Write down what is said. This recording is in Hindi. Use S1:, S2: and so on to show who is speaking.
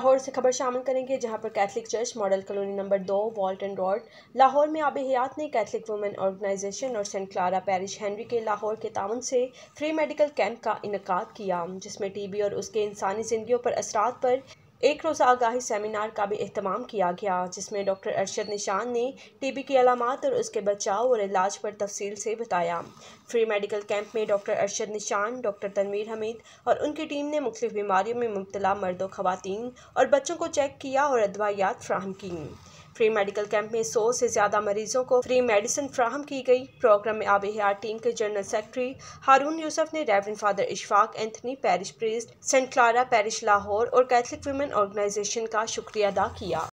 S1: लाहौर से खबर शामिल करेंगे जहां पर Catholic church model colony number दो वॉल्टन रोड लाहौर में आब हयात ने कैथलिक वुमेन ऑर्गेनाइजेशन और सेंट क्लारा पैरिश हेनरी के लाहौर के तावन से फ्री मेडिकल कैंप का इनका किया जिसमें टीबी और उसके इंसानी जिंदगी पर असरात पर एक रोज़ा आगाही सेमिनार का भी अहतमाम किया गया जिसमें डॉक्टर अरशद निशान ने टी बी की अलामत और उसके बचाव और इलाज पर तफसील से बताया फ्री मेडिकल कैंप में डॉक्टर अरशद निशान डॉक्टर तनवीर हमीद और उनकी टीम ने मुख्तफ बीमारियों में मुबतला मर्द खुवान और बच्चों को चेक किया और अदवायात फ्राहम की फ्री मेडिकल कैंप में सौ से ज़्यादा मरीजों को फ्री मेडिसिन फ्राहम की गई प्रोग्राम में आब हियार टीम के जनरल सेक्रेटरी हारून यूसफ ने reverend father Ishfaq Anthony parish priest saint Clara parish Lahore और कैथलिक वुमेन ऑर्गेनाइजेशन का शुक्रिया अदा किया